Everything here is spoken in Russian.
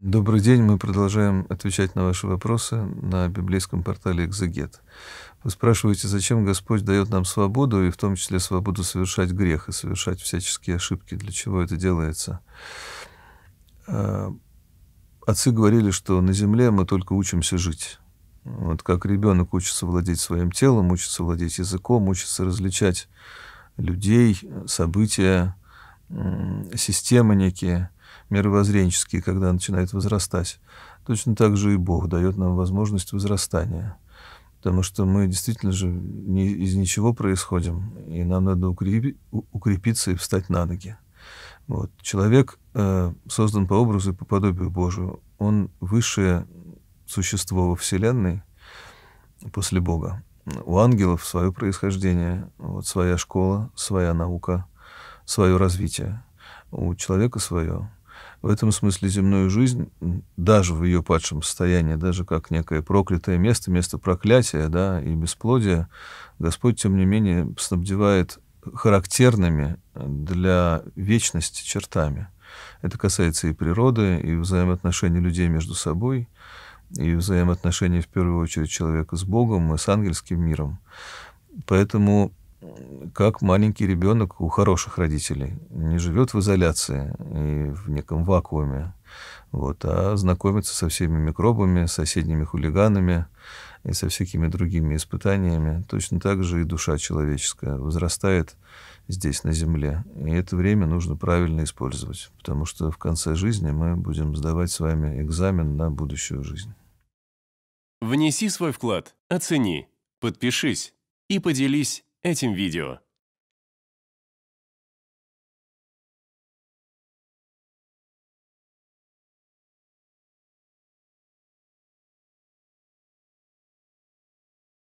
Добрый день. Мы продолжаем отвечать на ваши вопросы на библейском портале «Экзегет». Вы спрашиваете, зачем Господь дает нам свободу, и в том числе свободу совершать грех и совершать всяческие ошибки. Для чего это делается? Э, отцы говорили, что на земле мы только учимся жить. Вот как ребенок учится владеть своим телом, учится владеть языком, учится различать людей, события, системы некие – мировоззренческие, когда начинает возрастать. Точно так же и Бог дает нам возможность возрастания. Потому что мы действительно же не, из ничего происходим, и нам надо укрепиться и встать на ноги. Вот. Человек э, создан по образу и по подобию Божию. Он высшее существо во Вселенной после Бога. У ангелов свое происхождение, вот, своя школа, своя наука, свое развитие. У человека свое. В этом смысле земную жизнь, даже в ее падшем состоянии, даже как некое проклятое место, место проклятия да, и бесплодия, Господь, тем не менее, снабдевает характерными э, для вечности чертами. Это касается и природы, и взаимоотношений людей между собой, и взаимоотношений, в первую очередь, человека с Богом и с ангельским миром. Поэтому как маленький ребенок у хороших родителей, не живет в изоляции и в неком вакууме, вот, а знакомится со всеми микробами, соседними хулиганами и со всякими другими испытаниями. Точно так же и душа человеческая возрастает здесь, на Земле. И это время нужно правильно использовать, потому что в конце жизни мы будем сдавать с вами экзамен на будущую жизнь. Внеси свой вклад, оцени, подпишись и поделись этим видео.